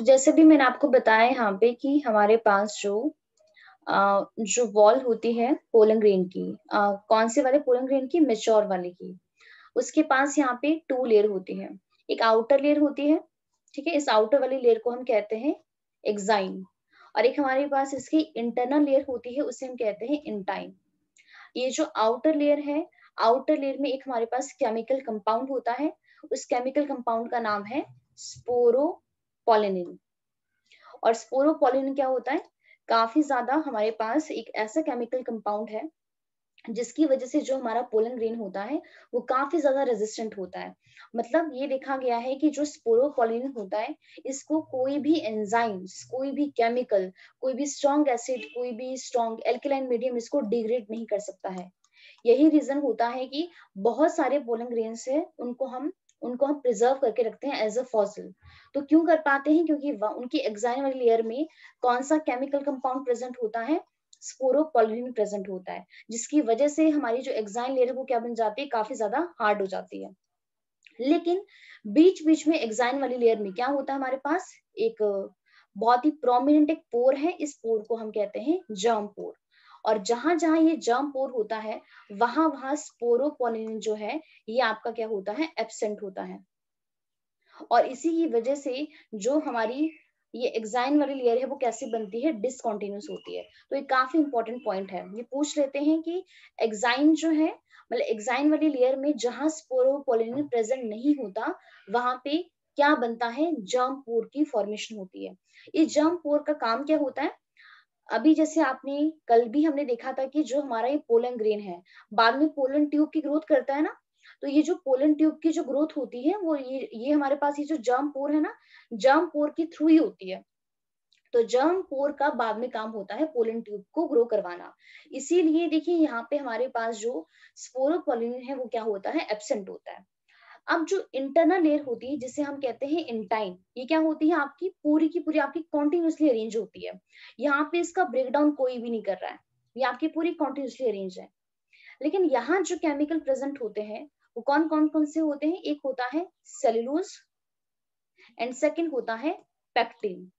तो जैसे भी मैंने आपको बताया यहाँ पे कि हमारे पास जो आ, जो वॉल होती है पोलंग ग्रेन की आ, कौन से वाले पोलंग ग्रेन की मेच्योर वाले की उसके पास यहाँ पे टू लेयर होती है एक आउटर लेयर होती है ठीक है इस आउटर वाली लेयर को हम कहते हैं एक्साइन और एक हमारे पास इसकी इंटरनल लेयर होती है उसे हम कहते हैं इंटाइन ये जो आउटर लेयर है आउटर लेयर में एक हमारे पास केमिकल कंपाउंड होता है उस केमिकल कंपाउंड का नाम है स्पोरो पॉलिनिन और स्पोरोपोलिन क्या होता है काफी ज्यादा हमारे पास एक ऐसा केमिकल कंपाउंड है जिसकी वजह से जो हमारा पोलन ग्रेन होता है वो काफी ज्यादा रेजिस्टेंट होता है मतलब ये देखा गया है कि जो स्पोरोपोलिन होता है इसको कोई भी एंजाइम्स कोई भी केमिकल कोई भी स्ट्रॉन्ग एसिड कोई भी स्ट्रॉन्ग एल्किलाइन मीडियम इसको डिग्रेड नहीं कर सकता है यही रीजन होता है कि बहुत सारे पोलन ग्रेन है उनको हम उनको हम प्रिजर्व करके रखते हैं एज अ फॉसिल तो क्यों कर पाते हैं क्योंकि उनकी एग्जाइन वाली लेयर में कौन सा केमिकल कंपाउंड प्रेजेंट होता है स्पोरोपोलिन प्रेजेंट होता है जिसकी वजह से हमारी जो एग्जाइन लेयर वो क्या बन जाती है काफी ज्यादा हार्ड हो जाती है लेकिन बीच बीच में एग्जाइन वाली लेयर में क्या होता है हमारे पास एक बहुत ही प्रोमिनेंट एक पोर है इस पोर को हम कहते हैं जर्म पोर और जहां जहां ये जर्म पोर होता है वहां वहां स्पोरोपोलिन जो है ये आपका क्या होता है एबसेंट होता है और इसी की वजह से जो हमारी ये एग्जाइन वाली लेयर है वो कैसे बनती है डिसकॉन्टिन्यूस होती है तो ये काफी इंपॉर्टेंट पॉइंट है ये पूछ लेते हैं कि एग्जाइन जो है मतलब एग्जाइन वाली लेयर में जहां स्पोरोपोलिन प्रेजेंट नहीं होता वहां पे क्या बनता है जर्म पोर की फॉर्मेशन होती है ये जर्म पोर का काम क्या होता है अभी जैसे आपने कल भी हमने देखा था कि जो हमारा ये पोलन ग्रेन है बाद में पोलन ट्यूब की ग्रोथ करता है ना तो ये जो पोलन ट्यूब की जो ग्रोथ होती है वो ये ये हमारे पास ये जो जर्म पोर है ना जर्म पोर के थ्रू ही होती है तो जर्म पोर का बाद में काम होता है पोलन ट्यूब को ग्रो करवाना इसीलिए देखिए यहाँ पे हमारे पास जो स्पोरोपोलिन है वो क्या होता है एबसेंट होता है अब जो इंटरनल लेयर होती है जिसे हम कहते हैं इंटाइन ये क्या होती है आपकी पूरी की पूरी आपकी कॉन्टिन्यूसली अरेंज होती है यहाँ पे इसका ब्रेकडाउन कोई भी नहीं कर रहा है ये आपकी पूरी कॉन्टिन्यूसली अरेंज है लेकिन यहाँ जो केमिकल प्रेजेंट होते हैं वो कौन कौन कौन से होते हैं एक होता है सेल्यूलोज एंड सेकेंड होता है पैक्टिन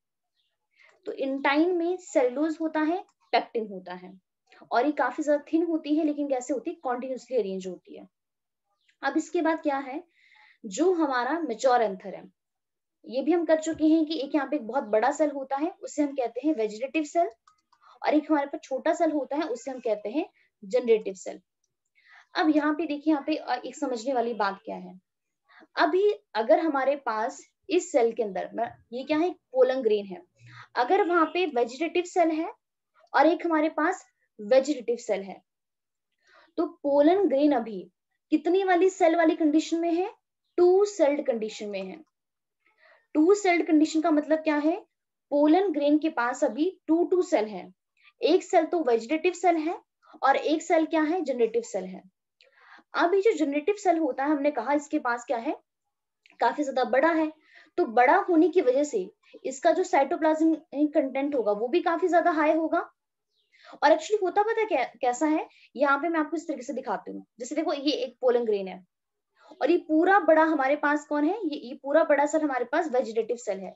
तो इंटाइन में सेल्यूलोज होता है पैक्टिन होता है और ये काफी ज्यादा थिन होती है लेकिन कैसे होती है कॉन्टिन्यूसली अरेंज होती है अब इसके बाद क्या है जो हमारा मेचोर एंथर है ये भी हम कर चुके हैं कि एक यहाँ पे एक बहुत बड़ा सेल होता है उसे हम कहते हैं वेजिटेटिव सेल और एक हमारे पास छोटा सेल होता है उसे हम कहते हैं जनरेटिव सेल अब यहाँ पे देखिए यहाँ पे एक समझने वाली बात क्या है अभी अगर हमारे पास इस सेल के अंदर ये क्या है पोलन ग्रेन है अगर वहां पे वेजिटेटिव सेल है और एक हमारे पास वेजिटेटिव सेल है तो पोलन ग्रेन अभी कितनी वाली सेल वाली कंडीशन में है टू सेल्ड कंडीशन में है टू सेल्ड कंडीशन का मतलब क्या है पोलन ग्रेन के पास अभी टू टू सेल है एक सेल तो वेजिटेटिव सेल है और एक सेल क्या है जनरेटिव सेल है अब जो जनरेटिव सेल होता है हमने कहा इसके पास क्या है काफी ज्यादा बड़ा है तो बड़ा होने की वजह से इसका जो साइटोप्लाज्म कंटेंट होगा वो भी काफी ज्यादा हाई होगा और एक्चुअली होता पता क्या कैसा है यहाँ पे मैं आपको इस तरीके से दिखाती हूँ जैसे देखो ये एक पोलन ग्रेन है और ये पूरा बड़ा हमारे पास कौन है ये ये पूरा बड़ा सेल हमारे पास वेजिटेटिव सेल है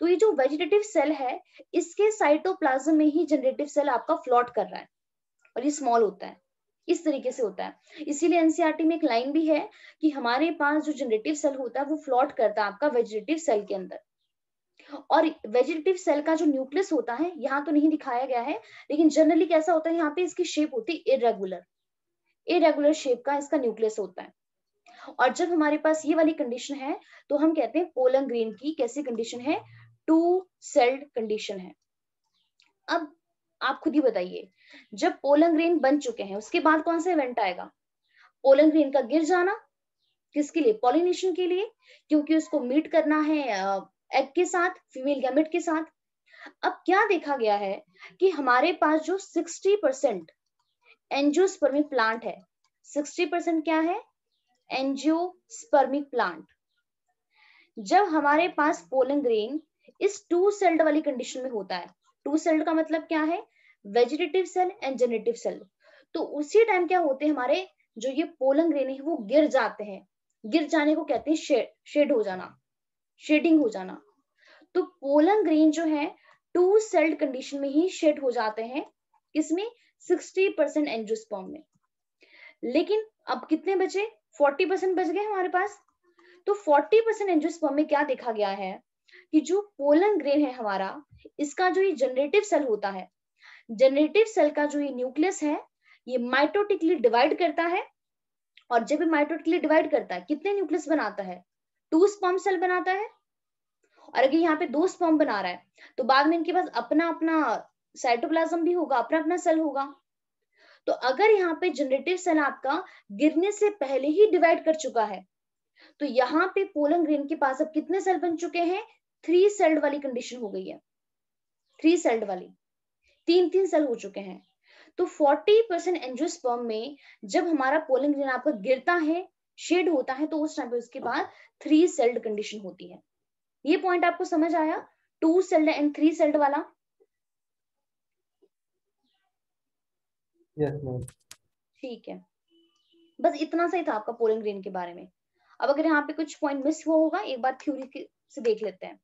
तो ये जो वेजिटेटिव सेल है इसके साइटोप्लाज्म में ही जनरेटिव सेल आपका फ्लॉट कर रहा है और ये स्मॉल होता है इस तरीके से होता है इसीलिए एनसीआरटी e में एक लाइन भी है कि हमारे पास जो जनरेटिव सेल होता है वो फ्लॉट करता है आपका वेजिटेटिव सेल के अंदर और वेजिटेटिव सेल का जो न्यूक्लियस होता है यहाँ तो नहीं दिखाया गया है लेकिन जनरली कैसा होता है यहाँ पे इसकी शेप होती है इरेगुलर इरेगुलर शेप का इसका न्यूक्लियस होता है और जब हमारे पास ये वाली कंडीशन है तो हम कहते हैं पोलन ग्रीन की कैसी कंडीशन है टू सेल्ड कंडीशन है अब आप खुद ही बताइए जब पोलन ग्रीन बन चुके हैं उसके बाद कौन सा इवेंट आएगा पोलन ग्रीन का गिर जाना किसके लिए पॉलिनेशन के लिए क्योंकि उसको मीट करना है एग के साथ फीमेल गैमेट के साथ अब क्या देखा गया है कि हमारे पास जो 60 परसेंट एंजियोस्पर्मिक प्लांट है 60 परसेंट क्या है एंजियोस्पर्मिक प्लांट जब हमारे पास पोलन ग्रेन इस टू सेल्ड वाली कंडीशन में होता है टू सेल्ड का मतलब क्या है vegetative cell and generative cell तो उसी टाइम क्या होते हैं हमारे जो ये पोलन ग्रेन है वो गिर जाते हैं गिर जाने को कहते हैं शेड शेड हो जाना शेडिंग हो जाना तो पोलन ग्रेन जो है टू सेल्ड कंडीशन में ही शेड हो जाते हैं इसमें सिक्सटी परसेंट एंजियोस्पर्म में लेकिन अब कितने बचे फोर्टी परसेंट बच गए हमारे पास तो फोर्टी परसेंट एंजियोस्पर्म में क्या देखा गया है कि जो पोलन ग्रेन है हमारा इसका जो ये जनरेटिव सेल होता है जनरेटिव सेल का जो ये न्यूक्लियस है ये माइटोटिकली डिवाइड करता है और जब ये माइटोटिकली डिवाइड करता है कितने न्यूक्लियस बनाता है टू स्पर्म सेल बनाता है और अगर यहाँ पे दो स्पर्म बना रहा है तो बाद में इनके पास अपना अपना साइटोप्लाज्म भी होगा अपना अपना सेल होगा तो अगर यहाँ पे जनरेटिव सेल आपका गिरने से पहले ही डिवाइड कर चुका है तो यहाँ पे पोलन ग्रेन के पास अब कितने सेल बन चुके हैं थ्री सेल्ड वाली कंडीशन हो गई है थ्री सेल्ड वाली तीन तीन सेल हो चुके हैं तो 40 परसेंट एंजियोस्पर्म में जब हमारा पोलिंग ग्रेन आपका गिरता है शेड होता है तो उस टाइम पे उसके बाद थ्री सेल्ड कंडीशन होती है ये पॉइंट आपको समझ आया two celled and three celled वाला ठीक है बस इतना सही था आपका पोलिंग ग्रीन के बारे में अब अगर यहाँ पे कुछ पॉइंट मिस हुआ होगा एक बार थ्योरी से देख लेते हैं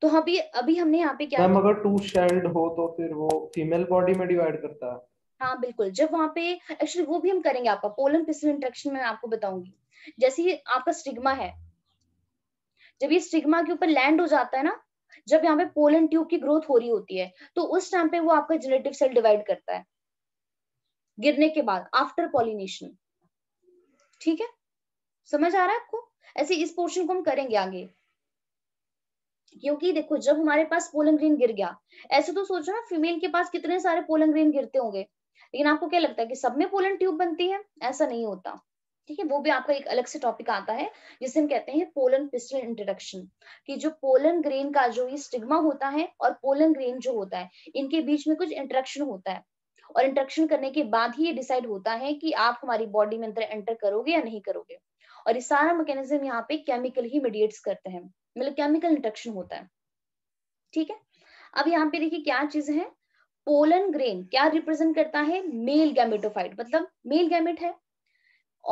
तो हाँ भी, अभी हमने यहाँ पे क्या अगर टू शेल्ड हो तो फिर वो फीमेल बॉडी में डिवाइड करता है हाँ बिल्कुल जब वहाँ पे एक्चुअली वो भी हम करेंगे आपका पोलन पिस्टल इंट्रेक्शन में आपको बताऊंगी जैसे आपका स्टिग्मा है जब ये स्टिग्मा के ऊपर लैंड हो जाता है ना जब यहाँ पे पोलन ट्यूब की ग्रोथ हो रही होती है तो उस टाइम पे वो आपका जेनेटिव सेल डिवाइड करता है गिरने के बाद आफ्टर पॉलिनेशन ठीक है समझ आ रहा है आपको ऐसे इस पोर्शन को हम करेंगे आगे क्योंकि देखो जब हमारे पास पोलन ग्रीन गिर गया ऐसे तो सोचो ना फीमेल के पास कितने सारे पोलन ग्रीन गिरते होंगे लेकिन आपको क्या लगता है कि सब में पोलन ट्यूब बनती है ऐसा नहीं होता ठीक है वो भी आपका एक अलग से टॉपिक आता है जिसे हम कहते हैं पोलन पिस्टल इंट्रोडक्शन कि जो पोलन ग्रेन का जो ये स्टिग्मा होता है और पोलन ग्रेन जो होता है इनके बीच में कुछ इंट्रक्शन होता है और इंट्रक्शन करने के बाद ही ये डिसाइड होता है कि आप हमारी बॉडी में अंदर एंटर करोगे या नहीं करोगे और ये सारा मैकेनिज्म यहाँ पे केमिकल ही मीडिएट्स करते हैं मतलब केमिकल इंट्रक्शन होता है ठीक है अब यहाँ पे देखिए क्या चीज है पोलन ग्रेन क्या रिप्रेजेंट करता है मेल गैमेटोफाइट मतलब मेल गैमेट है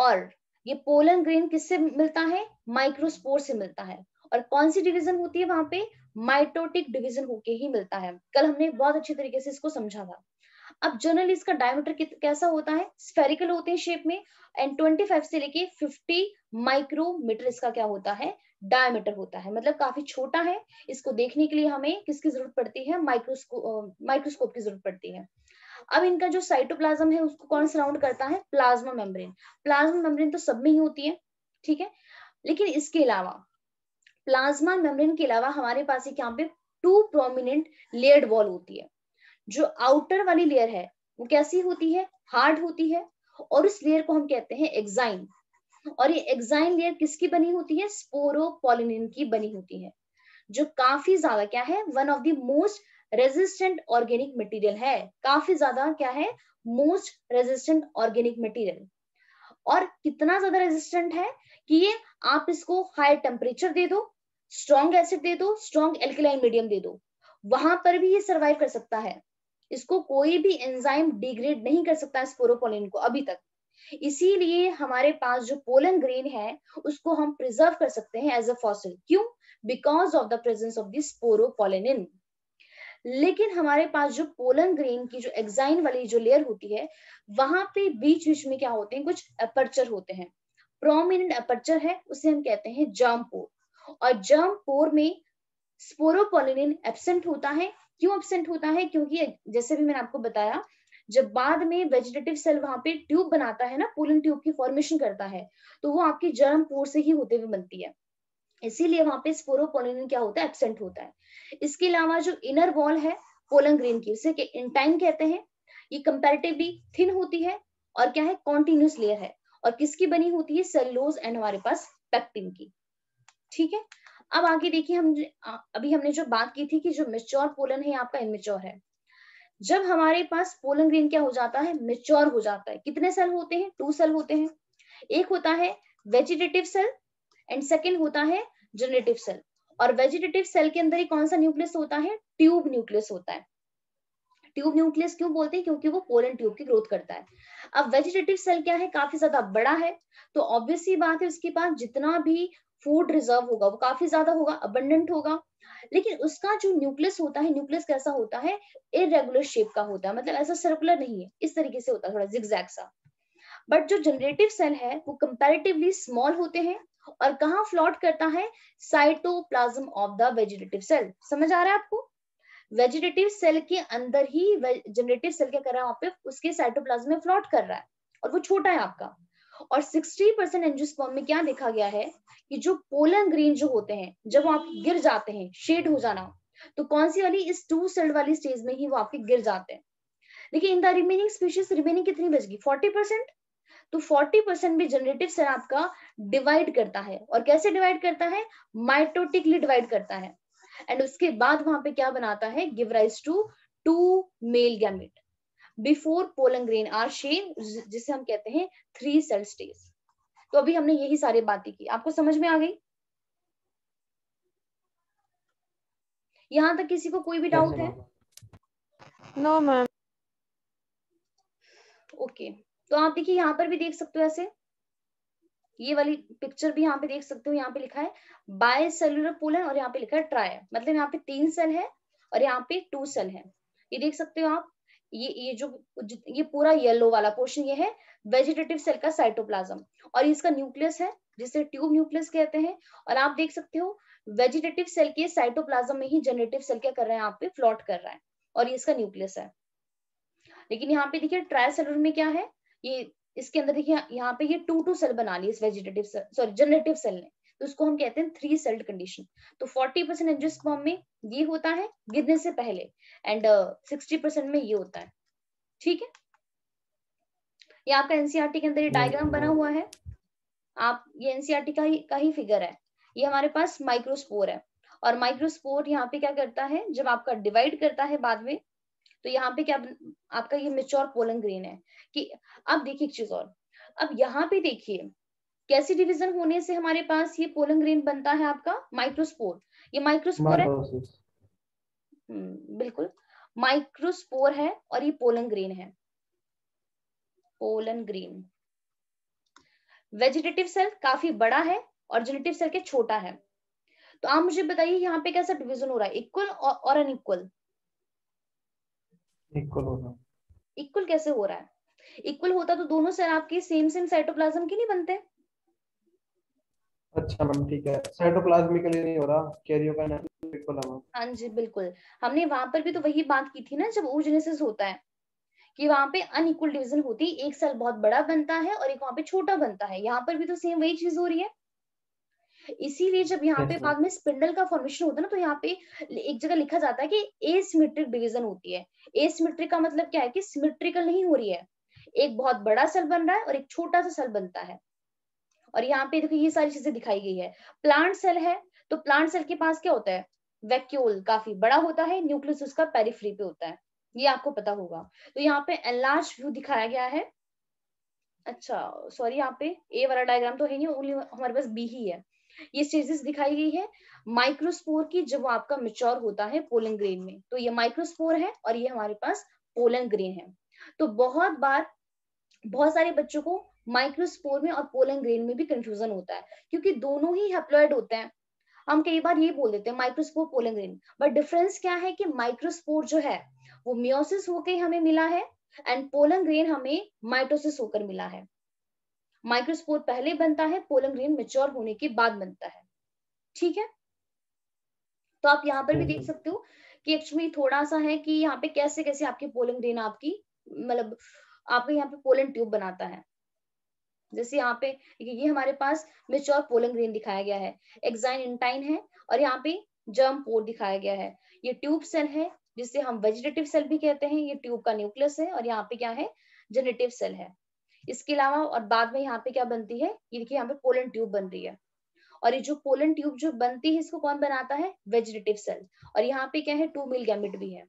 और ये पोलन ग्रेन किससे मिलता है माइक्रोस्पोर से मिलता है और कौन सी डिवीजन होती है वहां पे माइटोटिक डिवीजन होके ही मिलता है कल हमने बहुत अच्छे तरीके से इसको समझा था अब जनरली इसका डायमीटर कैसा होता है स्पेरिकल होते हैं शेप में एंड 25 से लेके 50 माइक्रोमीटर इसका क्या होता है डायमीटर होता है मतलब काफी छोटा है इसको देखने के लिए हमें किसकी जरूरत पड़ती है माइक्रोस्कोप माइक्रोस्कोप की जरूरत पड़ती है अब इनका जो साइटोप्लाज्म है उसको कौन सराउंड करता है प्लाज्मा मेम्ब्रेन प्लाज्मा मेम्ब्रेन तो सब में ही होती है ठीक है लेकिन इसके अलावा प्लाज्मा मेम्ब्रेन के अलावा हमारे पास एक यहाँ पे टू प्रोमिनेंट लेयर्ड वॉल होती है जो आउटर वाली लेयर है वो कैसी होती है हार्ड होती है और उस लेयर को हम कहते हैं एग्जाइन और ये एग्जाइन लेयर किसकी बनी होती है स्पोरोपोलिन की बनी होती है जो काफी ज्यादा क्या है one of the most resistant organic material है काफी ज्यादा क्या है मोस्ट रेजिस्टेंट ऑर्गेनिक मटेरियल और कितना ज्यादा रेजिस्टेंट है कि ये आप इसको हाई टेम्परेचर दे दो स्ट्रॉन्ग एसिड दे दो स्ट्रॉन्ग एल्कलाइन मीडियम दे दो वहां पर भी ये सर्वाइव कर सकता है इसको कोई भी एंजाइम डिग्रेड नहीं कर सकता स्पोरोपोलिन को अभी तक इसीलिए हमारे पास जो पोलन ग्रेन है उसको हम प्रिजर्व कर सकते हैं एज अ फॉसिल क्यों because of the presence of this sporopollenin लेकिन हमारे पास जो पोलन ग्रेन की जो एग्जाइन वाली जो लेयर होती है वहां पे बीच बीच में क्या होते हैं कुछ अपर्चर होते हैं प्रोमिनेंट अपर्चर है उसे हम कहते हैं जर्म पोर और जर्म पोर में स्पोरोपोलिन एबसेंट होता है क्यों एबसेंट होता है क्योंकि जैसे भी मैंने आपको बताया जब बाद में वेजिटेटिव सेल वहां पे ट्यूब बनाता है ना पोलन ट्यूब की फॉर्मेशन करता है तो वो आपकी जर्म पोर से ही होते हुए बनती है इसीलिए वहां पे स्पोरोपोलिन क्या होता है एबसेंट होता है इसके अलावा जो इनर वॉल है पोलन ग्रीन की उसे के इंटाइन कहते हैं ये कंपेरेटिवली थिन होती है और क्या है कॉन्टिन्यूस लेयर है और किसकी बनी होती है सेलोज एंड हमारे पास पेक्टिन की ठीक है अब आगे देखिए हम अभी हमने जो बात की थी कि जो मिच्योर पोलन है आपका इमेच्योर है जब हमारे पास पोलन ग्रीन क्या हो जाता है मिच्योर हो जाता है कितने सेल होते हैं टू सेल होते हैं एक होता है वेजिटेटिव सेल एंड सेकेंड होता है जनरेटिव सेल और वेजिटेटिव सेल के अंदर ही कौन सा न्यूक्लियस होता है ट्यूब न्यूक्लियस होता है ट्यूब न्यूक्लियस क्यों बोलते हैं क्योंकि वो पोलन ट्यूब की ग्रोथ करता है अब वेजिटेटिव सेल क्या है काफी ज्यादा बड़ा है तो ऑब्वियसली बात है उसके पास जितना भी फूड रिजर्व होगा वो काफी ज्यादा होगा अबंडेंट होगा लेकिन उसका जो न्यूक्लियस होता है न्यूक्लियस कैसा होता है इरेगुलर शेप का होता है मतलब ऐसा सर्कुलर नहीं है इस तरीके से होता है थोड़ा जिगजैग सा बट जो जनरेटिव सेल है वो कंपेरेटिवली स्मॉल होते हैं और कहाँ फ्लॉट करता है cytoplasm of the vegetative cell समझ आ रहा है आपको वेजिटेटिव सेल के अंदर ही जनरेटिव सेल क्या कर रहा है वहां पे उसके साइटोप्लाज्म में फ्लॉट कर रहा है और वो छोटा है आपका और 60 परसेंट एंजियोस्पर्म में क्या देखा गया है कि जो पोलन ग्रीन जो होते हैं जब आप गिर जाते हैं शेड हो जाना तो कौन सी वाली इस टू सेल्ड वाली स्टेज में ही वो आपके गिर जाते हैं लेकिन in the remaining species remaining कितनी बच गई फोर्टी परसेंट तो फोर्टी परसेंट भी जनरेटिव सेल आपका डिवाइड करता है और कैसे डिवाइड करता है माइटोटिकली डिवाइड करता है एंड उसके बाद वहां पे क्या बनाता है give rise to two male gamete before pollen grain are shed जिसे हम कहते हैं थ्री सेल स्टेज तो अभी हमने यही सारी बातें की आपको समझ में आ गई यहां तक किसी को कोई भी डाउट है नो मैम ओके तो आप देखिए यहाँ पर भी देख सकते हो ऐसे ये वाली पिक्चर भी यहाँ पे देख सकते हो यहाँ पे लिखा है बाय सेलुलर पोलन और यहाँ पे लिखा है ट्राय मतलब यहाँ पे तीन सेल है और यहाँ पे टू सेल है ये देख सकते हो आप ये ये जो ये पूरा येलो वाला पोर्शन ये है वेजिटेटिव सेल का साइटोप्लाज्म और इसका न्यूक्लियस है जिसे ट्यूब न्यूक्लियस कहते हैं और आप देख सकते हो वेजिटेटिव सेल के साइटोप्लाज्म में ही जनरेटिव सेल क्या कर रहे हैं आप पे फ्लॉट कर रहा है और ये इसका न्यूक्लियस है लेकिन यहाँ पे देखिए सेलर में क्या है ये इसके अंदर देखिए यहाँ पे ये टू टू सेल बना ली इस vegetative cell sorry generative cell ने तो उसको हम कहते हैं थ्री सेल्ड कंडीशन तो फोर्टी परसेंट एडजस्ट फॉर्म में ये होता है गिरने से पहले एंड सिक्सटी परसेंट में ये होता है ठीक है ये आपका एनसीआरटी e के अंदर ये डायग्राम बना हुआ है आप ये एनसीआरटी e का ही का ही फिगर है ये हमारे पास माइक्रोस्पोर है और माइक्रोस्पोर यहाँ पे क्या करता है जब आपका डिवाइड करता है बाद में तो यहाँ पे क्या आपका ये मिच्योर पोलन ग्रीन है कि अब देखिए एक चीज और अब यहाँ पे देखिए कैसी डिवीजन होने से हमारे पास ये पोलन ग्रेन बनता है आपका माइक्रोस्पोर ये माइक्रोस्पोर है हम्म, बिल्कुल माइक्रोस्पोर है और ये पोलन ग्रेन है पोलन ग्रेन वेजिटेटिव सेल काफी बड़ा है और जेनेटिव सेल के छोटा है तो आप मुझे बताइए यहाँ पे कैसा डिवीजन हो रहा है इक्वल और अनइक्वल इक्वल हो रहा इक्वल कैसे हो रहा है इक्वल होता तो दोनों सेल आपके सेम सेम साइटोप्लाज्म के नहीं बनते हैं? अच्छा मैम ठीक है साइटोप्लाज्म के लिए नहीं हो रहा कैरियो का बिल्कुल हां जी बिल्कुल हमने वहां पर भी तो वही बात की थी ना जब ओजेनेसिस होता है कि वहां पे अनइक्वल डिवीजन होती है एक सेल बहुत बड़ा बनता है और एक वहां पे छोटा बनता है यहाँ पर भी तो सेम वही चीज हो रही है इसीलिए जब यहाँ पे बाद में स्पिंडल का फॉर्मेशन होता है ना तो यहाँ पे एक जगह लिखा जाता है कि एसिमेट्रिक डिवीजन होती है एसिमेट्रिक का मतलब क्या है कि सिमेट्रिकल नहीं हो रही है एक बहुत बड़ा सेल बन रहा है और एक छोटा सा सेल बनता है और यहाँ पे देखो ये सारी चीजें दिखाई गई है प्लांट सेल है तो प्लांट सेल के पास क्या होता है वैक्यूल काफी बड़ा होता है न्यूक्लियस उसका पेरिफ्री पे होता है ये आपको पता होगा तो यहाँ पे एनलार्ज व्यू दिखाया गया है अच्छा सॉरी यहाँ पे ए वाला डायग्राम तो है नहीं ओनली हमारे पास बी ही है ये स्टेजेस दिखाई गई है माइक्रोस्पोर की जब आपका मिच्योर होता है पोलन ग्रेन में तो ये माइक्रोस्पोर है और ये हमारे पास पोलन ग्रेन है तो बहुत बार बहुत सारे बच्चों को माइक्रोस्पोर में और पोलन ग्रेन में भी कंफ्यूजन होता है क्योंकि दोनों ही हेप्लॉयड होते हैं हम कई बार ये बोल देते हैं microspore pollen grain but difference क्या है कि माइक्रोस्पोर जो है वो मियोसिस होकर हमें मिला है एंड पोलन ग्रेन हमें माइटोसिस होकर मिला है माइक्रोस्पोर पहले बनता है पोलन ग्रेन मेच्योर होने के बाद बनता है ठीक है तो आप यहाँ पर भी देख सकते हो कि एक्चुअली थोड़ा सा है कि यहाँ पे कैसे कैसे आपके पोलन ग्रेन आपकी मतलब आपके यहाँ पे पोलन ट्यूब बनाता है जैसे यहाँ पे ये हमारे पास मिचोर पोलन ग्रीन दिखाया गया है एक्साइन इंटाइन है और यहाँ पे जर्म पोर दिखाया गया है ये ट्यूब सेल है जिसे हम वेजिटेटिव सेल भी कहते हैं ये ट्यूब का न्यूक्लियस है और यहाँ पे क्या है जेनेटिव सेल है इसके अलावा और बाद में यहाँ पे क्या बनती है ये देखिए यहाँ पे पोलन ट्यूब बन रही है और ये जो पोलन ट्यूब जो बनती है इसको कौन बनाता है वेजिटेटिव सेल और यहाँ पे क्या है टू मिल गैमिट भी है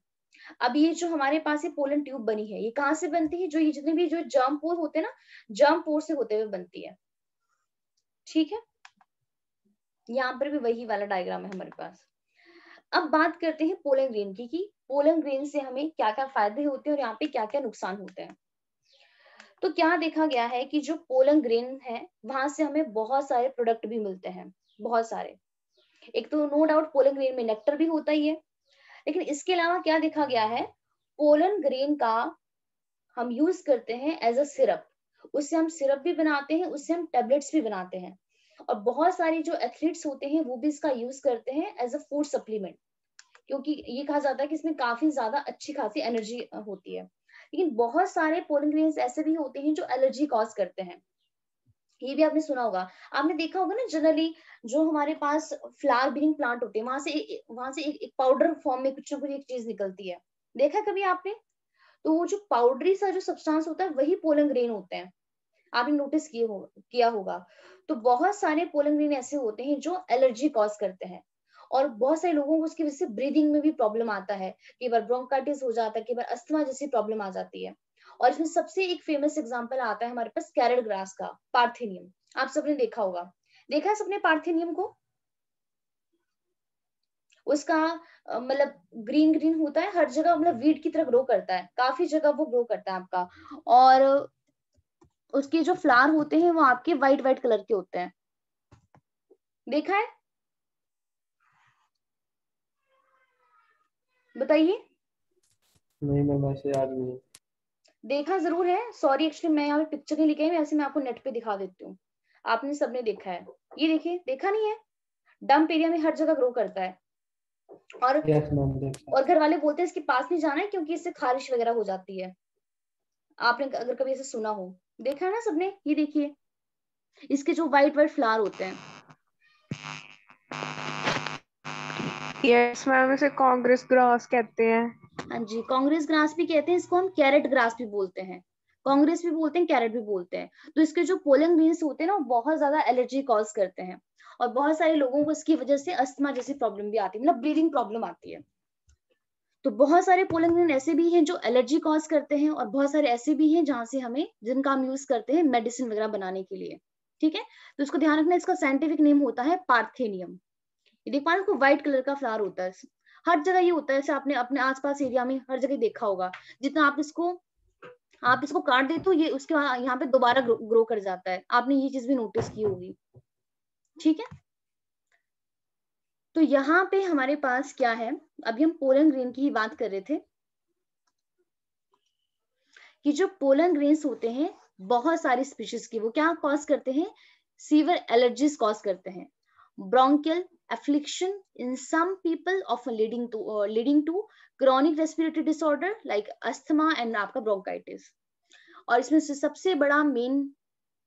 अब ये जो हमारे पास ये पोलन ट्यूब बनी है ये कहाँ से बनती है जो ये जितने भी जो जर्म पोर होते हैं ना जर्म पोर से होते हुए बनती है ठीक है यहाँ पर भी वही वाला डायग्राम है हमारे पास अब बात करते हैं पोलन ग्रेन की कि पोलन ग्रेन से हमें क्या क्या फायदे होते हैं और यहाँ पे क्या क्या नुकसान होते हैं तो क्या देखा गया है कि जो पोलन ग्रेन है वहां से हमें बहुत सारे प्रोडक्ट भी मिलते हैं बहुत सारे एक तो नो डाउट पोलन ग्रेन में नेक्टर भी होता ही है लेकिन इसके अलावा क्या देखा गया है पोलन ग्रेन का हम यूज करते हैं एज अ सिरप उससे हम सिरप भी बनाते हैं उससे हम टेबलेट्स भी बनाते हैं और बहुत सारे जो एथलीट्स होते हैं वो भी इसका यूज करते हैं एज अ फूड सप्लीमेंट क्योंकि ये कहा जाता है कि इसमें काफी ज्यादा अच्छी खासी एनर्जी होती है लेकिन बहुत सारे पोलन ग्रेन ऐसे भी होते हैं जो एलर्जी कॉज करते हैं ये भी आपने सुना होगा आपने देखा होगा ना जनरली जो हमारे पास फ्लावर बीनिंग प्लांट होते हैं वहां से वहां से एक, एक पाउडर फॉर्म में कुछ ना कुछ एक चीज निकलती है देखा कभी आपने तो वो जो पाउडरी सा जो सब्सटेंस होता है वही पोलन ग्रेन होते हैं आपने नोटिस किए हो, किया होगा तो बहुत सारे पोलन ग्रेन ऐसे होते हैं जो एलर्जी कॉज करते हैं और बहुत सारे लोगों को उसकी वजह से ब्रीदिंग में भी प्रॉब्लम आता है कई बार ब्रोंकाइटिस हो जाता है कई बार अस्थमा जैसी प्रॉब्लम आ जाती है और इसमें सबसे एक फेमस एग्जाम्पल आता है हमारे पास कैरट ग्रास का पार्थेनियम आप सबने देखा होगा देखा है सबने पार्थेनियम को उसका मतलब ग्रीन ग्रीन होता है हर जगह मतलब वीड की तरह ग्रो करता है काफी जगह वो ग्रो करता है आपका और उसके जो फ्लावर होते हैं वो आपके व्हाइट व्हाइट कलर के होते हैं देखा है बताइए नहीं मैं याद नहीं देखा जरूर है सॉरी एक्चुअली मैं यहाँ पे पिक्चर नहीं लिखे वैसे मैं आपको नेट पे दिखा देती हूँ आपने सबने देखा है ये देखिए देखा नहीं है डम्प एरिया में हर जगह ग्रो करता है और yes, और घर वाले बोलते हैं इसके पास नहीं जाना है क्योंकि इससे खारिश वगैरह हो जाती है आपने अगर कभी ऐसे सुना हो देखा है ना सबने ये देखिए इसके जो व्हाइट व्हाइट फ्लावर होते हैं यस yes, मैम इसे कांग्रेस ग्रास कहते हैं हाँ जी कांग्रेस ग्रास भी कहते हैं इसको हम कैरेट ग्रास भी बोलते हैं कांग्रेस भी बोलते हैं कैरेट भी बोलते हैं तो इसके जो पोलिंग ग्रीन्स होते हैं ना बहुत ज्यादा एलर्जी कॉज करते हैं और बहुत सारे लोगों को इसकी वजह से अस्थमा जैसी प्रॉब्लम भी आती है मतलब ब्रीदिंग प्रॉब्लम आती है तो बहुत सारे पोलिंग ग्रीन ऐसे भी हैं जो एलर्जी कॉज करते हैं और बहुत सारे ऐसे भी हैं जहां से हमें जिनका हम यूज करते हैं मेडिसिन वगैरह बनाने के लिए ठीक है तो इसको ध्यान रखना इसका साइंटिफिक नेम होता है पार्थेनियम ये देख पा रहे हो व्हाइट कलर का फ्लावर होता है हर जगह ये होता है आपने अपने आसपास एरिया में हर जगह देखा होगा जितना आप इसको आप इसको काट दे तो ये उसके बाद यहाँ पे दोबारा ग्रो, ग्रो कर जाता है आपने ये चीज भी नोटिस की होगी ठीक है तो यहाँ पे हमारे पास क्या है अभी हम पोलन ग्रेन की ही बात कर रहे थे कि जो पोलन ग्रेन्स होते हैं बहुत सारी स्पीशीज की वो क्या कॉज करते हैं सीवर एलर्जीज कॉज करते हैं bronchial affliction in some people of a leading to uh, leading to chronic respiratory disorder like asthma and आपका bronchitis और इसमें से सबसे बड़ा main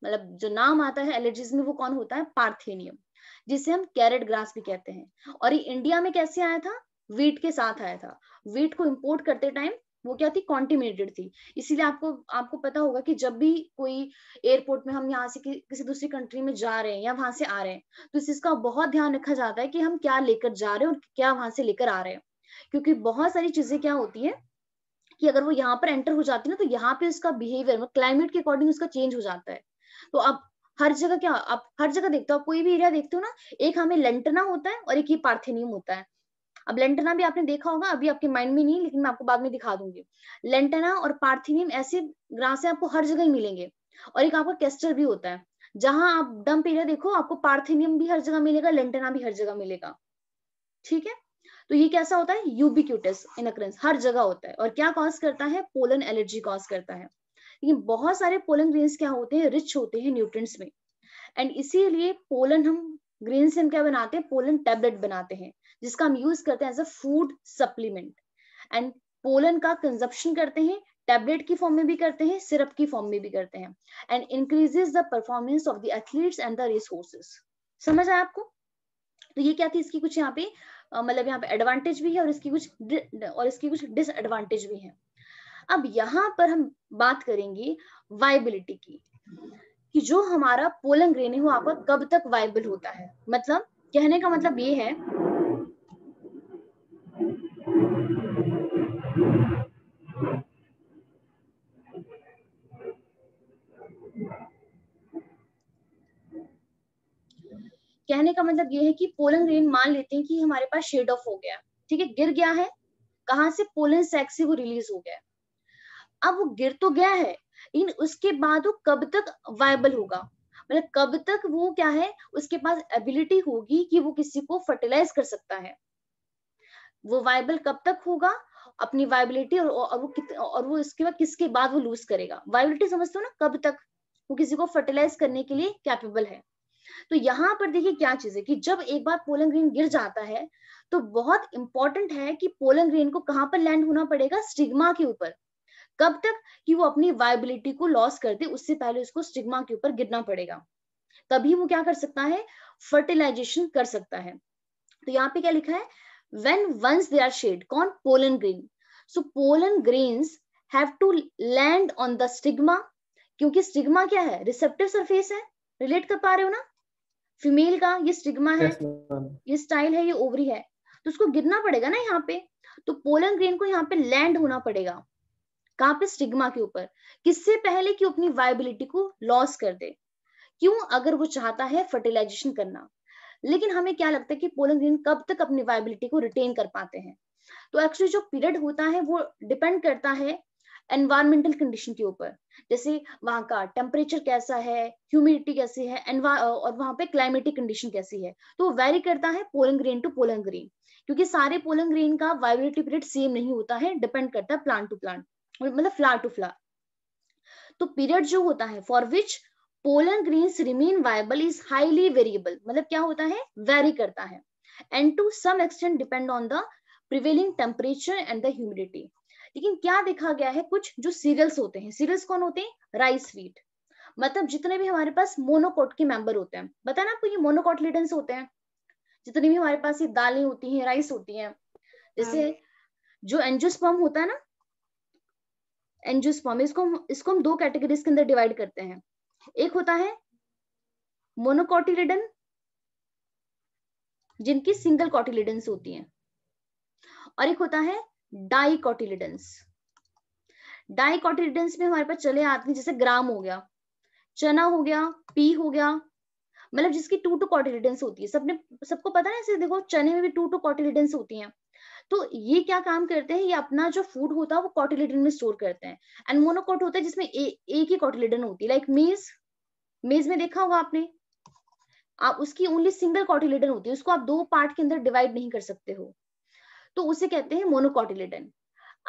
मतलब जो नाम आता है allergies में वो कौन होता है parthenium जिसे हम carrot grass भी कहते हैं और ये India में कैसे आया था wheat के साथ आया था wheat को import करते time वो क्या थी कॉन्टिमिनेटेड थी इसीलिए आपको आपको पता होगा कि जब भी कोई एयरपोर्ट में हम यहाँ से कि, किसी दूसरी कंट्री में जा रहे हैं या वहां से आ रहे हैं तो इस चीज का बहुत ध्यान रखा जाता है कि हम क्या लेकर जा रहे हैं और क्या वहां से लेकर आ रहे हैं क्योंकि बहुत सारी चीजें क्या होती है कि अगर वो यहाँ पर एंटर हो जाती है ना तो यहाँ पे उसका बिहेवियर मतलब क्लाइमेट के अकॉर्डिंग उसका चेंज हो जाता है तो अब हर जगह क्या आप हर जगह देखते हो आप कोई भी एरिया देखते हो ना एक हमें लेंटना होता है और एक ही पार्थेनियम होता है अब लेंटना भी आपने देखा होगा अभी आपके माइंड में नहीं लेकिन मैं आपको बाद में दिखा दूंगी लेंटना और पार्थिनियम ऐसे ग्रास है आपको हर जगह ही मिलेंगे और एक आपका कैस्टर भी होता है जहां आप डंप एरिया देखो आपको पार्थिनियम भी हर जगह मिलेगा लेंटना भी हर जगह मिलेगा ठीक है तो ये कैसा होता है यूबिक्यूटस इनक्रेंस हर जगह होता है और क्या कॉज करता है पोलन एलर्जी कॉज करता है लेकिन बहुत सारे पोलन ग्रेन्स क्या होते हैं रिच होते हैं न्यूट्रिएंट्स में एंड इसीलिए पोलन हम ग्रीन से हम क्या बनाते हैं पोलन टेबलेट बनाते हैं जिसका हम यूज करते हैं as a food supplement and pollen का कंजप्शन करते हैं टेबलेट की फॉर्म में भी करते हैं सिरप की फॉर्म में भी करते हैं and increases the performance of the athletes and the resources समझ आया आपको तो ये क्या थी इसकी कुछ यहाँ पे मतलब यहाँ पे एडवांटेज भी है और इसकी कुछ और इसकी कुछ डिसएडवांटेज भी है अब यहाँ पर हम बात करेंगे वायबिलिटी की कि जो हमारा पोलन ग्रेन है वो आपका कब तक वाइबल होता है मतलब कहने का मतलब ये है कहने का मतलब ये है कि पोलन ग्रेन मान लेते हैं कि हमारे पास शेड ऑफ हो गया ठीक है गिर गया है कहाँ से पोलन सेक्स से वो रिलीज हो गया अब वो गिर तो गया है लेकिन उसके बाद वो कब तक वायबल होगा मतलब कब तक वो क्या है उसके पास एबिलिटी होगी कि वो किसी को फर्टिलाइज कर सकता है वो वायबल कब तक होगा अपनी वायबिलिटी और, और वो कित, और वो इसके बाद किसके बाद वो लूज करेगा वायबिलिटी समझते हो ना कब तक वो किसी को फर्टिलाइज करने के लिए कैपेबल है तो यहाँ पर देखिए क्या चीज है कि जब एक बार पोलन ग्रीन गिर जाता है तो बहुत इंपॉर्टेंट है कि पोलन ग्रीन को कहाँ पर लैंड होना पड़ेगा स्टिग्मा के ऊपर कब तक कि वो अपनी वायबिलिटी को लॉस कर दे उससे पहले उसको स्टिग्मा के ऊपर गिरना पड़ेगा तभी वो क्या कर सकता है फर्टिलाइजेशन कर सकता है तो यहाँ पे क्या लिखा है when once they are shed कौन pollen grain so pollen grain have to land on the stigma क्योंकि स्टिग्मा क्या है रिसेप्टिव सरफेस है रिलेट कर पा रहे हो ना फीमेल का ये स्टिग्मा है ये स्टाइल है ये ओवरी है तो उसको गिरना पड़ेगा ना यहाँ पे तो पोलन ग्रेन को यहाँ पे लैंड होना पड़ेगा कहाँ पे स्टिग्मा के ऊपर किससे पहले कि अपनी वायबिलिटी को लॉस कर दे क्यों अगर वो चाहता है फर्टिलाइजेशन करना लेकिन हमें क्या लगता है कि पोलन ग्रेन कब तक अपनी वायबिलिटी को रिटेन कर पाते हैं तो एक्चुअली जो पीरियड होता है वो डिपेंड करता है एनवायरमेंटल कंडीशन के ऊपर जैसे वहां का टेम्परेचर कैसा है ह्यूमिडिटी कैसी है और वहां पे क्लाइमेटिक कंडीशन कैसी है तो वो वेरी करता है pollen grain to pollen grain क्योंकि सारे पोलन ग्रेन का वाइबिलिटी पीरियड सेम नहीं होता है डिपेंड करता है प्लांट टू प्लांट मतलब फ्लार टू फ्लार तो पीरियड जो होता है for which pollen grain remain viable is highly variable मतलब क्या होता है वेरी करता है and to some extent depend on the prevailing temperature and the humidity लेकिन क्या देखा गया है कुछ जो सीरियल्स होते हैं सीरियल्स कौन होते हैं राइस वीट मतलब जितने भी हमारे पास मोनोकोट के मेंबर होते हैं पता ना आपको ये मोनोकोटलिडन्स होते हैं जितनी भी हमारे पास ये दालें होती हैं राइस होती हैं जैसे हाँ। जो एंजोस्पम होता है ना एंजोस्पम इसको हम इसको हम दो कैटेगरीज के अंदर डिवाइड करते हैं एक होता है मोनोकोटिलिडन जिनकी सिंगल कॉटिलिडन्स होती हैं और एक होता है डाइकोटिलिडेंस डाइकोटिलिडेंस में हमारे पास चले आते हैं जैसे ग्राम हो गया चना हो गया पी हो गया मतलब जिसकी टू टू कॉटिलिडेंस होती है सबने सबको पता है ऐसे देखो चने में भी टू टू कॉटिलिडेंस होती है तो ये क्या काम करते हैं ये अपना जो फूड होता है वो कॉटिलिडन में स्टोर करते हैं एंड मोनोकोट होता है जिसमें एक ही कॉटिलिडन होती है लाइक मेज मेज में देखा होगा आपने आप उसकी ओनली सिंगल कॉटिलिडन होती है उसको आप दो पार्ट के अंदर डिवाइड नहीं कर सकते हो तो उसे कहते हैं मोनोकॉटिलेडन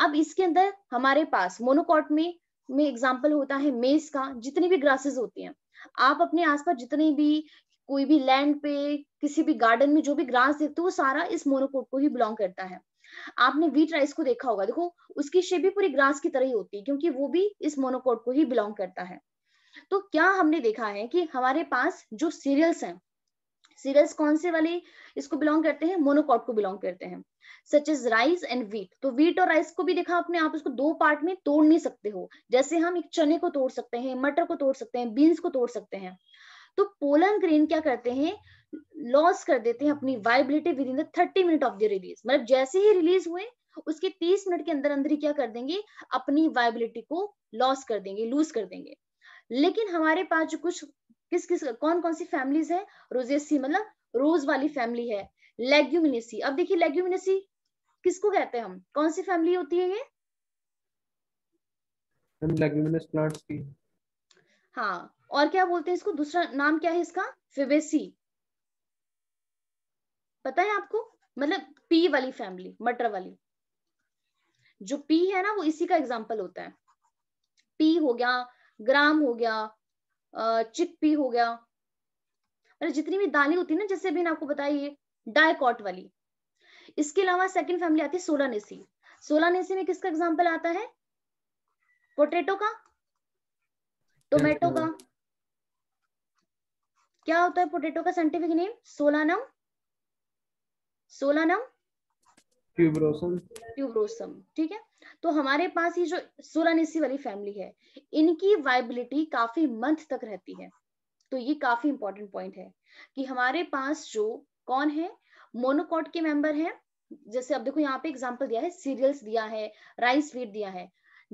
अब इसके अंदर हमारे पास मोनोकॉट में में एग्जाम्पल होता है मेज का जितनी भी ग्रासेस होती हैं आप अपने आसपास जितनी भी कोई भी लैंड पे किसी भी गार्डन में जो भी ग्रास देखते हो वो सारा इस मोनोकोट को ही बिलोंग करता है आपने वीट राइस को देखा होगा देखो उसकी शेप भी पूरी ग्रास की तरह ही होती है क्योंकि वो भी इस मोनोकोट को ही बिलोंग करता है तो क्या हमने देखा है कि हमारे पास जो सीरियल्स हैं सीरियल्स कौन से वाले इसको बिलोंग करते हैं मोनोकॉट को बिलोंग करते हैं such is rice and wheat तो वीट और राइस को भी देखा आपने आप उसको दो पार्ट में तोड़ नहीं सकते हो जैसे हम एक चने को तोड़ सकते हैं मटर को तोड़ सकते हैं बीन्स को तोड़ सकते हैं तो पोलन ग्रेन क्या करते हैं लॉस कर देते हैं अपनी viability within the thirty minute of the release मतलब जैसे ही रिलीज हुए उसके तीस मिनट के अंदर अंदर ही क्या कर देंगे अपनी वाइबिलिटी को लॉस कर देंगे लूज कर देंगे लेकिन हमारे पास जो कुछ किस किस कौन कौन सी फैमिलीज है रोजेसी मतलब रोज वाली फैमिली है लेग्यूमिनेसी अब देखिए लेग्यूमिनेसी किसको कहते हैं हम कौन सी फैमिली होती है ये प्लांट्स की हाँ और क्या बोलते हैं इसको दूसरा नाम क्या है इसका फिबेसी पता है आपको मतलब पी वाली फैमिली मटर वाली जो पी है ना वो इसी का एग्जाम्पल होता है पी हो गया ग्राम हो गया चिक पी हो गया अरे जितनी भी दालें होती है ना जैसे अभी आपको बताइए डायकॉट वाली इसके अलावा सेकंड फैमिली आती है सोलानेसी सोलानेसी में किसका एग्जाम्पल आता है पोटेटो का टोमेटो का क्या होता है पोटेटो का scientific name solanum solanum tuberosum tuberosum ठीक है तो हमारे पास ये जो सोलानेसी वाली फैमिली है इनकी वाइबिलिटी काफी मंथ तक रहती है तो ये काफी इंपॉर्टेंट पॉइंट है कि हमारे पास जो कौन है मोनोकॉट के मेंबर हैं जैसे अब देखो यहाँ पे एग्जांपल दिया है सीरियल्स दिया है राइस वीट दिया है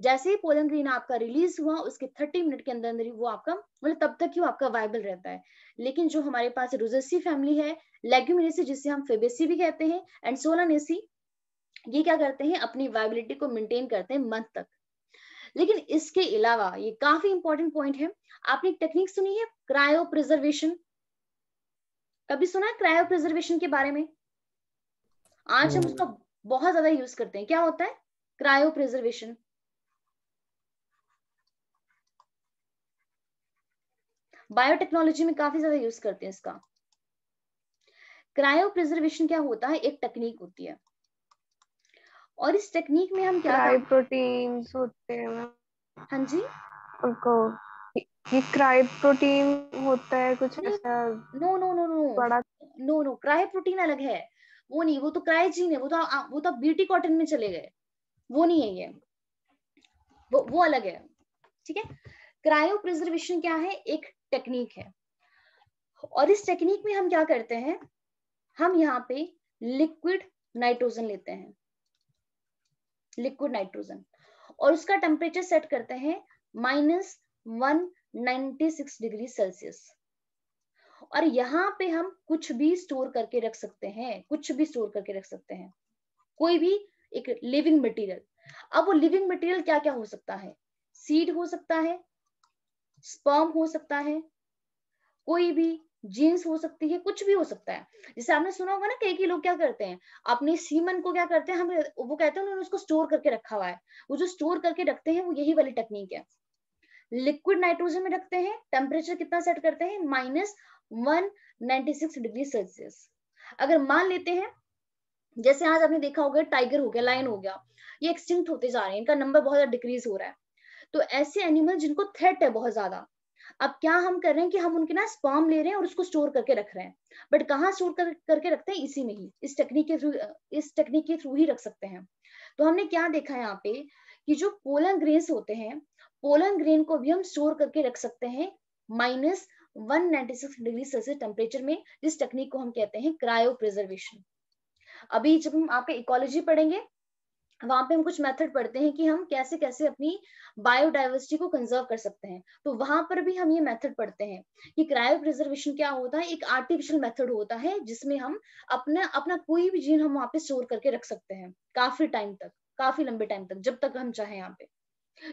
जैसे ही पोलन ग्रीन आपका रिलीज हुआ उसके थर्टी मिनट के अंदर अंदर ही वो आपका मतलब तब तक ही वो आपका वायबल रहता है लेकिन जो हमारे पास रोजेसी फैमिली है लेग्यूमिनेसी जिसे हम फेबेसी भी कहते हैं एंड सोलानेसी ये क्या करते हैं अपनी वायबिलिटी को मेंटेन करते हैं मंथ तक लेकिन इसके अलावा ये काफी इंपॉर्टेंट पॉइंट है आपने एक टेक्निक सुनी है क्रायो प्रिजर्वेशन कभी सुना है क्रायो प्रिजर्वेशन के बारे में आज हम hmm. उसका बहुत ज्यादा यूज करते हैं क्या होता है क्रायो प्रिजर्वेशन बायोटेक्नोलॉजी में काफी ज्यादा यूज करते हैं इसका क्रायो प्रिजर्वेशन क्या होता है एक टेक्निक होती है और इस टेक्निक में हम क्या प्रोटीन होते हैं हाँ जी उनको ये क्राई प्रोटीन होता है कुछ ऐसा नो नो नो नो बड़ा नो नो क्राई प्रोटीन अलग है वो नहीं वो तो क्राइजीन है वो तो वो तो ब्यूटी कॉटन में चले गए वो नहीं है ये वो वो अलग है ठीक है क्रायो प्रिजर्वेशन क्या है एक टेक्निक है और इस टेक्निक में हम क्या करते हैं हम यहाँ पे लिक्विड नाइट्रोजन लेते हैं लिक्विड नाइट्रोजन और उसका टेम्परेचर सेट करते हैं माइनस वन डिग्री सेल्सियस और यहाँ पे हम कुछ भी स्टोर करके रख सकते हैं कुछ भी स्टोर करके रख सकते हैं कोई भी एक लिविंग मटेरियल अब वो लिविंग मटेरियल क्या क्या हो सकता है सीड हो सकता है स्पर्म हो सकता है कोई भी जीन्स हो सकती है कुछ भी हो सकता है जैसे आपने सुना होगा ना कई कई लोग क्या करते हैं अपने सीमन को क्या करते हैं हम वो कहते हैं उन्होंने उसको स्टोर करके रखा हुआ है वो जो स्टोर करके रखते हैं वो यही वाली टेक्निक है लिक्विड नाइट्रोजन में रखते हैं टेम्परेचर कितना सेट करते हैं माइनस वन डिग्री सेल्सियस अगर मान लेते हैं जैसे आज आपने देखा होगा टाइगर हो गया लाइन हो गया ये एक्सटिंक्ट होते जा रहे हैं इनका नंबर बहुत ज्यादा डिक्रीज हो रहा है तो ऐसे एनिमल जिनको थ्रेट है बहुत ज्यादा अब क्या हम कर रहे हैं कि हम उनके ना स्पर्म ले रहे हैं और उसको स्टोर करके रख रहे हैं बट कहाँ स्टोर कर, करके रखते हैं इसी में ही इस टेक्निक के थ्रू इस टेक्निक के थ्रू ही रख सकते हैं तो हमने क्या देखा है यहाँ पे कि जो पोलन ग्रेन्स होते हैं पोलन ग्रेन को भी हम स्टोर करके रख सकते हैं minus six degree Celsius temperature में जिस टेक्निक को हम कहते हैं क्रायो प्रिजर्वेशन अभी जब हम आपके इकोलॉजी पढ़ेंगे वहां पे हम कुछ मेथड पढ़ते हैं कि हम कैसे कैसे अपनी बायोडाइवर्सिटी को कंजर्व कर सकते हैं तो वहां पर भी हम ये मेथड पढ़ते हैं कि क्रायो प्रिजर्वेशन क्या होता है एक आर्टिफिशियल मेथड होता है जिसमें हम अपना अपना कोई भी जीन हम वहां पे स्टोर करके रख सकते हैं काफी टाइम तक काफी लंबे टाइम तक जब तक हम चाहें यहाँ पे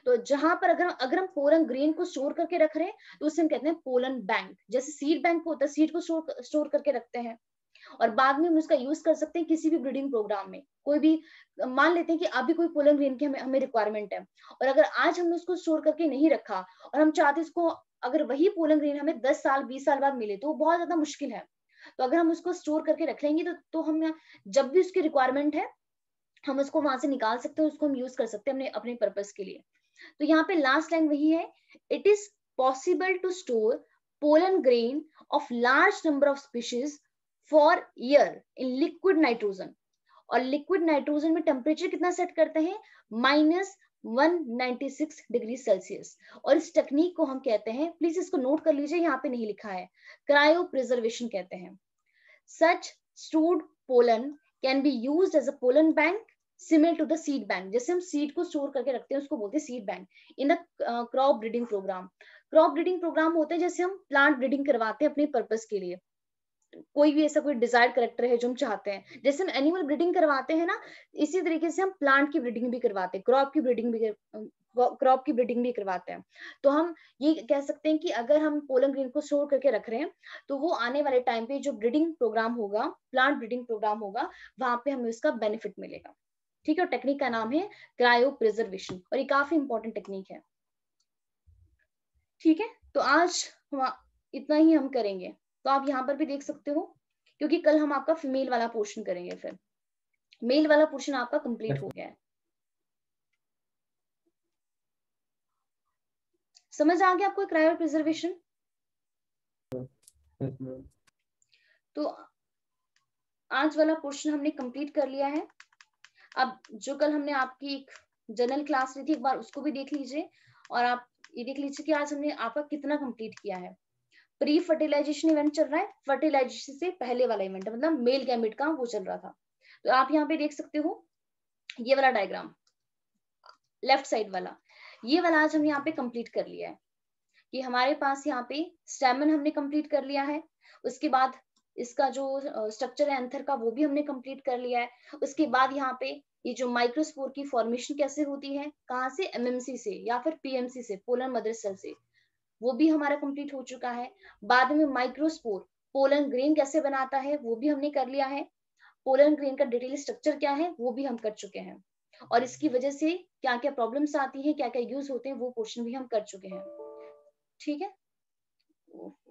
तो जहां पर अगर अगर हम पोलन ग्रेन को स्टोर करके रख रहे हैं तो उसे हम कहते हैं पोलन बैंक जैसे सीड बैंक होता है सीड को स्टोर करके रखते हैं और बाद में हम उसका यूज कर सकते हैं किसी भी ब्रीडिंग प्रोग्राम में कोई भी मान लेते हैं कि अभी कोई पोलन ग्रीन की हमें हमें रिक्वायरमेंट है और अगर आज हमने उसको स्टोर करके नहीं रखा और हम चाहते इसको अगर वही पोलन ग्रीन हमें दस साल बीस साल बाद मिले तो वो बहुत ज्यादा मुश्किल है तो अगर हम उसको स्टोर करके रख लेंगे तो, तो हम जब भी उसकी रिक्वायरमेंट है हम उसको वहां से निकाल सकते हैं उसको हम यूज कर सकते हैं अपने अपने पर्पज के लिए तो यहाँ पे लास्ट लाइन वही है it is possible to store pollen grain of large number of species for year in liquid nitrogen और लिक्विड नाइट्रोजन में टेम्परेचर कितना सेट करते हैं माइनस 196 डिग्री सेल्सियस और इस टेक्निक को हम कहते हैं प्लीज इसको नोट कर लीजिए यहाँ पे नहीं लिखा है क्रायो प्रिजर्वेशन कहते हैं such stored pollen can be use as a pollen bank similar to the seed bank जैसे हम सीड को स्टोर करके रखते हैं उसको बोलते हैं seed bank in the crop breeding program crop breeding program होते हैं जैसे हम प्लांट ब्रीडिंग करवाते हैं अपने पर्पज के लिए कोई भी ऐसा कोई डिजायर करेक्टर है जो हम चाहते हैं जैसे हम एनिमल ब्रीडिंग करवाते हैं ना इसी तरीके से हम प्लांट की ब्रीडिंग भी करवाते हैं क्रॉप की ब्रीडिंग भी क्रॉप की ब्रीडिंग भी करवाते हैं तो हम ये कह सकते हैं कि अगर हम पोलन ग्रीन को स्टोर करके रख रहे हैं तो वो आने वाले टाइम पे जो ब्रीडिंग प्रोग्राम होगा प्लांट ब्रीडिंग प्रोग्राम होगा वहां पे हमें उसका बेनिफिट मिलेगा ठीक है और टेक्निक का नाम है क्रायो प्रिजर्वेशन और ये काफी इंपॉर्टेंट टेक्निक है ठीक है तो आज इतना ही हम करेंगे तो आप यहाँ पर भी देख सकते हो क्योंकि कल हम आपका फीमेल वाला पोर्शन करेंगे फिर मेल वाला पोर्शन आपका कंप्लीट हो गया है समझ आ गया आपको क्रायो प्रिजर्वेशन तो आज वाला पोर्शन हमने कंप्लीट कर लिया है अब जो कल हमने आपकी एक जनरल क्लास ली थी एक बार उसको भी देख लीजिए और आप ये देख लीजिए कि आज हमने आपका कितना कंप्लीट किया है प्री फर्टिलाइजेशन इवेंट चल रहा है फर्टिलाइजेशन से पहले वाला इवेंट मतलब मेल गैमिट का वो चल रहा था तो आप यहाँ पे देख सकते हो ये वाला डायग्राम लेफ्ट साइड वाला ये वाला आज हम यहाँ पे कंप्लीट कर लिया है कि हमारे पास यहाँ पे स्टेमन हमने कंप्लीट कर लिया है उसके बाद इसका जो स्ट्रक्चर है एंथर का वो भी हमने कंप्लीट कर लिया है उसके बाद यहाँ पे ये जो माइक्रोस्पोर की फॉर्मेशन कैसे होती है कहाँ से एमएमसी से या फिर पीएमसी से पोलर मदर सेल से वो भी हमारा कंप्लीट हो चुका है बाद में माइक्रोस्पोर पोलन ग्रेन कैसे बनाता है वो भी हमने कर लिया है पोलन ग्रेन का डिटेल स्ट्रक्चर क्या है वो भी हम कर चुके हैं और इसकी वजह से क्या क्या प्रॉब्लम्स आती है क्या क्या यूज होते हैं वो क्वेश्चन भी हम कर चुके हैं ठीक है